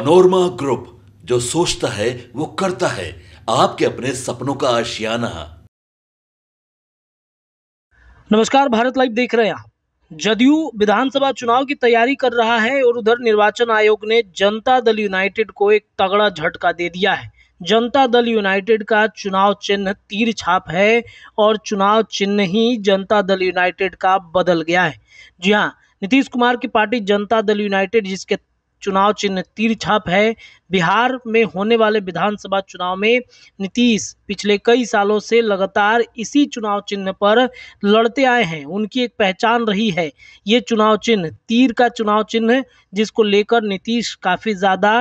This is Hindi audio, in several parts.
पनोरमा ग्रुप जो सोचता है वो करता है आपके अपने सपनों का आशियाना नमस्कार भारत लाइव देख रहे हैं जदयू विधानसभा चुनाव की तैयारी कर रहा है और उधर निर्वाचन आयोग ने जनता दल यूनाइटेड को एक तगड़ा झटका दे दिया है जनता दल यूनाइटेड का चुनाव चिन्ह तीर छाप है और चुनाव चिन्ह ही जनता दल यूनाइटेड का बदल गया है जी हाँ नीतीश कुमार की पार्टी जनता दल यूनाइटेड जिसके चुनाव चिन्ह तीर छाप है बिहार में होने वाले विधानसभा चुनाव में नीतीश पिछले कई सालों से लगातार इसी चुनाव चिन्ह पर लड़ते आए हैं उनकी एक पहचान रही है ये चुनाव चिन्ह तीर का चुनाव चिन्ह जिसको लेकर नीतीश काफ़ी ज़्यादा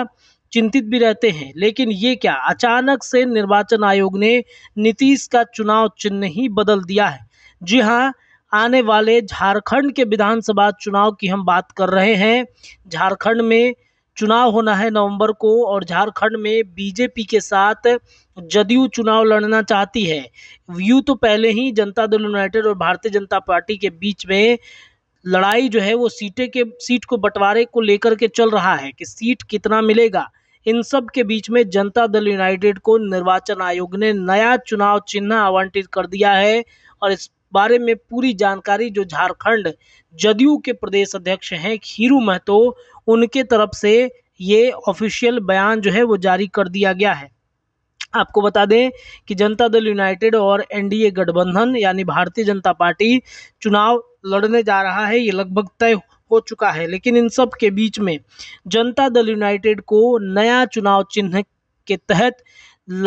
चिंतित भी रहते हैं लेकिन ये क्या अचानक से निर्वाचन आयोग ने नीतीश का चुनाव चिन्ह ही बदल दिया है जी हाँ आने वाले झारखंड के विधानसभा चुनाव की हम बात कर रहे हैं झारखंड में चुनाव होना है नवंबर को और झारखंड में बीजेपी के साथ जदयू चुनाव लड़ना चाहती है यू तो पहले ही जनता दल यूनाइटेड और भारतीय जनता पार्टी के बीच में लड़ाई जो है वो सीटें के सीट को बंटवारे को लेकर के चल रहा है कि सीट कितना मिलेगा इन सब के बीच में जनता दल यूनाइटेड को निर्वाचन आयोग ने नया चुनाव चिन्ह आवंटित कर दिया है और इस बारे में पूरी जानकारी जो झारखंड जदयू के प्रदेश अध्यक्ष हैं खीरू महतो उनके तरफ से ये ऑफिशियल बयान जो है वो जारी कर दिया गया है आपको बता दें कि जनता दल यूनाइटेड और एनडीए गठबंधन यानी भारतीय जनता पार्टी चुनाव लड़ने जा रहा है ये लगभग तय हो चुका है लेकिन इन सब के बीच में जनता दल यूनाइटेड को नया चुनाव चिन्ह के तहत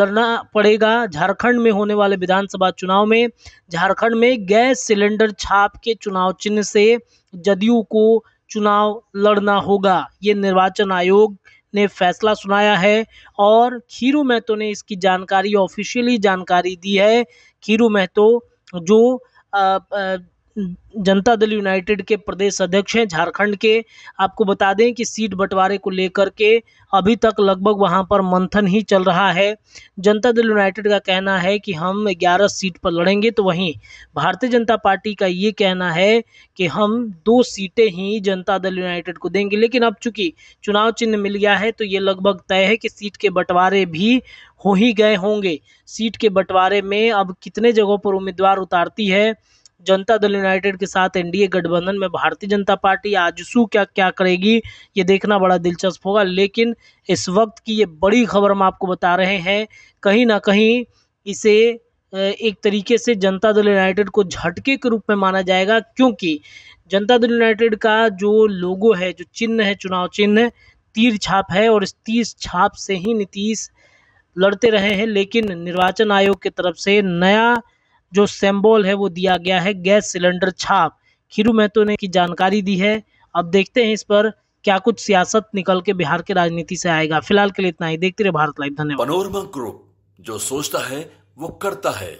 लड़ना पड़ेगा झारखंड में होने वाले विधानसभा चुनाव में झारखंड में गैस सिलेंडर छाप के चुनाव चिन्ह से जदयू को चुनाव लड़ना होगा ये निर्वाचन आयोग ने फैसला सुनाया है और खीरू महतो ने इसकी जानकारी ऑफिशियली जानकारी दी है खीरू महतो जो आ, आ, जनता दल यूनाइटेड के प्रदेश अध्यक्ष हैं झारखंड के आपको बता दें कि सीट बंटवारे को लेकर के अभी तक लगभग वहां पर मंथन ही चल रहा है जनता दल यूनाइटेड का कहना है कि हम 11 सीट पर लड़ेंगे तो वहीं भारतीय जनता पार्टी का ये कहना है कि हम दो सीटें ही जनता दल यूनाइटेड को देंगे लेकिन अब चूंकि चुनाव चिन्ह मिल गया है तो ये लगभग तय है कि सीट के बंटवारे भी हो ही गए होंगे सीट के बंटवारे में अब कितने जगहों पर उम्मीदवार उतारती है जनता दल यूनाइटेड के साथ एनडीए गठबंधन में भारतीय जनता पार्टी आजसू क्या क्या करेगी ये देखना बड़ा दिलचस्प होगा लेकिन इस वक्त की ये बड़ी खबर हम आपको बता रहे हैं कहीं ना कहीं इसे एक तरीके से जनता दल यूनाइटेड को झटके के रूप में माना जाएगा क्योंकि जनता दल यूनाइटेड का जो लोगो है जो चिन्ह है चुनाव चिन्ह तीर छाप है और इस तीर छाप से ही नीतीश लड़ते रहे हैं लेकिन निर्वाचन आयोग की तरफ से नया जो सेम्बोल है वो दिया गया है गैस सिलेंडर छाप खिरु महतो ने की जानकारी दी है अब देखते हैं इस पर क्या कुछ सियासत निकल के बिहार के राजनीति से आएगा फिलहाल के लिए इतना ही देखते रहे भारत लाइव धन्यवाद मनोरमा ग्रुप जो सोचता है वो करता है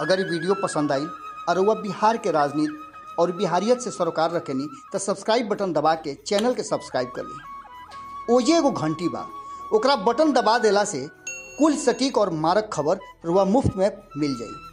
अगर ये वीडियो पसंद आई और वह बिहार के राजनीति और बिहारियत से सरोकार रखे नहीं तो सब्सक्राइब बटन दबा के चैनल के सब्सक्राइब कर ली ओजे एगो घंटी बा बटन दबा दिला से कुल सटीक और मारक खबर रुआ मुफ्त में मिल जाएगी